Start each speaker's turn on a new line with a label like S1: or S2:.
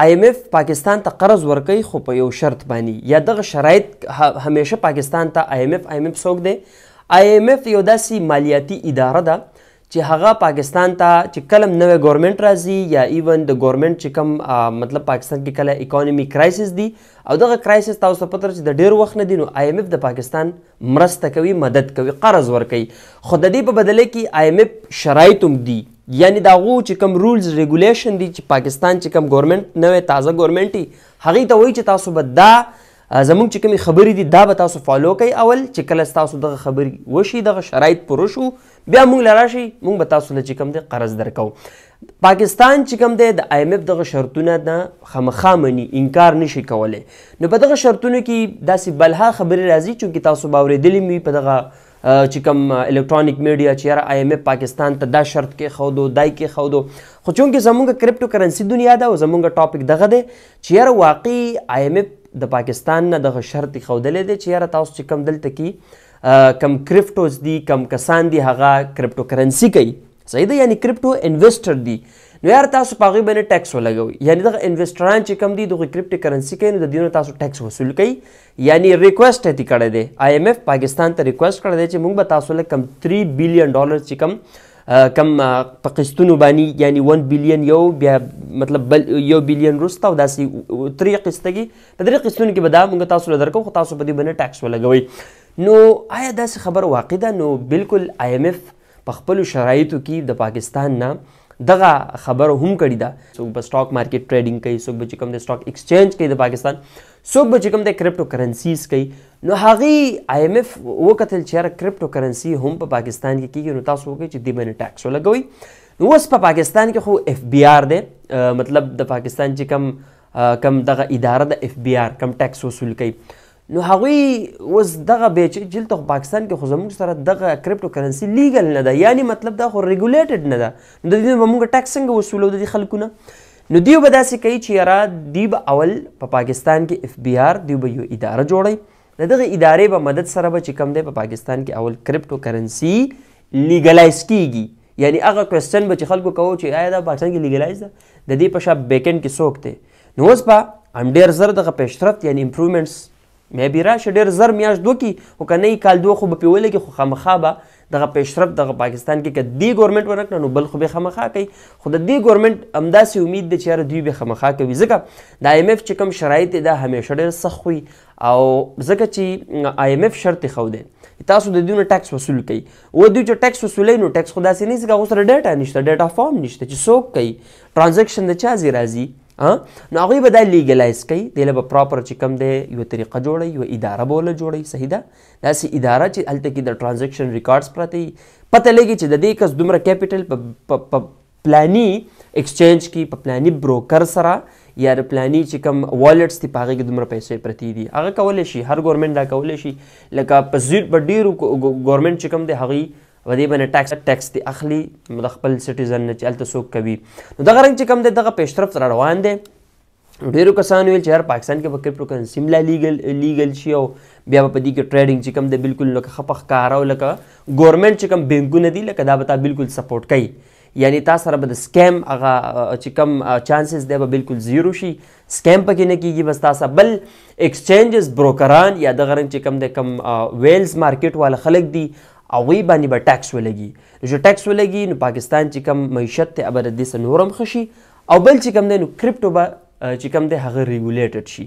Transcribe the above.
S1: IMF پاکستان ته قرض ورکوي خو په یو شرط باندې یا دغه شرایط همیشه پاکستان ته IMF IMF څوک دی IMF یو داسې مالیاتي اداره ده چې هغه پاکستان ته چې کلم نوې ګورنمنت راځي یا ایون د ګورنمنت چې کم مطلب پاکستان کې کله اکانومي کرایسس دی او دغه کرایسس تاسو پتر چې د ډیر وخت نه دی نو آی ایم اف د پاکستان مرسته کوي مدد کوي قرض ورکوي خو د دې په بدله کې آی ایم اف شرایط هم دي یعنی دا غو چې کوم رولز ریګولیشن دي چې پاکستان چې کوم گورنمنت نوې تازه گورنمنتي هغه ته وایي چې تاسو به دا زمونږ چې کومې خبرې دي دا به تاسو فالو کوي اول چې کله تاسو دغه خبرې وشي دغه شرایط پوره شو بیا مونږ لرا شي مونږ به تاسو له چې کوم دی قرض درکو پاکستان چې کوم دی د آی ایم اف دغه شرطونه نه خامخا مني انکار نشي کولی نو په دغه شرطونو کې داسې بلها خبرې راځي چې تاسو باورېدلې مې په دغه چې کوم الکترونیک میډیا چې یاره آی ام اف پاکستان ته دا شرط کې خو دو دای کې خو دو خو چونکې زمونږ کرپټو کرنسي دنیا ده او زمونږ ټاپک دغه دی چې یاره واقعي آی ام اف د پاکستان نه دغه شرط خودلې دی چې یاره تاسو چې کوم دلته کې کم کرپټوز دي کم کسان دي هغه کرپټو کرنسي کوي صحیح ده یعنی کرپټو انویسټر دي نو یار تاسو په هغه باندې ټیکس ولګوي یعنی دغه انویسټران چې کم دي دغه کرپټو کرنسي کوي نو د دینو تاسو ټیکس وصول کوي یعنی ریکوست هتی کړی دی آی ایم اف پاکستان ته ریکوست کړی دی چې موږ به تاسو لکم 3 بلین ډالر چې کم کم په قسطونو باندې یعنی 1 بلین یو بیا مطلب بل یو بلین روسته او داسې تری قسطګي په درې قسطونو کې به دا موږ تاسو له درکو خو تاسو په دې باندې ټیکس ولګوي نو آیا داسې خبر واقع ده نو بالکل آی ایم اف په خپلو شرایطو کې د پاکستان نه دغه خبره هم کړی دا څوک به سٹاک مارکیټ ټریډینګ کوي څوک به چې کوم د سٹاک ایکسچینج کوي د پاکستان څوک به چې کوم د کرپټو کرنسیز کوي نو هغه آی ایم اف وکتل چې کرپټو کرنسی هم په پاکستان کې کیږي نو تاسو وګورئ چې دې باندې ټیکس ولګوي نو اوس په پاکستان کې خو اف بی آر دی مطلب د پاکستان چې کوم کوم دغه اداره د اف بی آر کم ټیکس وصول کوي نو هغوی اوس دغه بیچ جلته خو پاکستان کې خو زموږ سره دغه کرپټو کرنسي لیګل نه ده یعنی مطلب دا خو ریګولیټډ نه ده نو د دې به موږ ټیکس څنګه وصولو د دې خلکو نه نو دیو به داسې کوي چې یاره دی به اول په پا پاکستان کې اف بی آر دیو به یو اداره جوړوي د دغه ادارې به مدد سره به چې کم دی په پا پاکستان کې اول کرپټو کرنسي لیګلایز کیږي یعنی هغه کوېسچن به چې خلکو کوو چې آیا دا پاکستان کې لیګلایز ده د دې په شا بیکنډ کې څوک دی نو اوس به هم ډېر زر دغه پیشرفت یعنی امپروومنټس مې بیره ش ډیر زر میاش دوه کی او کنه کال دوه خو په ویل کې خو خامخا به دغه پیشرفت دغه پاکستان کې کدی ګورنمنت ورکړ نو بل خو به خامخا کوي خو د دې ګورنمنت امداسي امید د چیرې دوی به خامخا کوي ځکه د ایم ایف چې کوم شرایط دا همیشه ډیر سخت وي او ځکه چې آی ایم ایف شرط خو دی تاسو د دېونه ټیکس وصول کوي و دوی چې ټیکس وصولې نو ټیکس خو داسې نه ځکه غوسره ډیټا نشته ډیټا فارم نشته چې څوک کوي ترانزیکشن د چا زی راځي نو هغوی به دا لیګلایز کوي دی له به پراپر چې کوم دی یوه طریقه جوړوي یوه اداره به له جوړوي صحیح ده داسې اداره چې هلته کې د ټرانزیکشن ریکارډس پراته وي پته لګي چې د دې کس دومره کیپیټل په پلانی ایکسچینج کې په پلانی بروکر سره یا د پلانی چې کوم والټس دي په هغې کې دومره پیسې پرتې دي هغه کولی شي هر ګورنمنټ دا کولی شي لکه په زیر په ډېرو ګورنمنټ چې کوم دی هغوی و دې باندې ټیکس ټیکس دی اخلي د خپل سټیزن نه چې هلته څوک کوي نو دغه رنګ چې کوم دی دغه پیش طرف را روان دی ډیرو کسانو ویل چې هر پاکستان کې به کرپټو کرنسي ملا لیګل لیګل شي او بیا په دې کې ټریډینګ چې کوم دی بالکل لکه خپخ کار او لکه ګورنمنت چې کوم بینکونه دي لکه دا به تا بالکل سپورټ کوي یعنی تا سره به د سکیم هغه چې کوم چانسز دی به بالکل زیرو شي سکیم پکې نه کیږي بس تاسو بل ایکسچینجز بروکران یا دغه رنګ چې کوم دی کوم ویلز مارکیټ والا خلک دي او وی باندې به ټیکس ولګي چې ټیکس ولګي نو پاکستان چې کم معیشت ته ابر د نورم خشي او بل چې کم دی نو کرپټو به چې کم دی هغه ریګولیټډ شي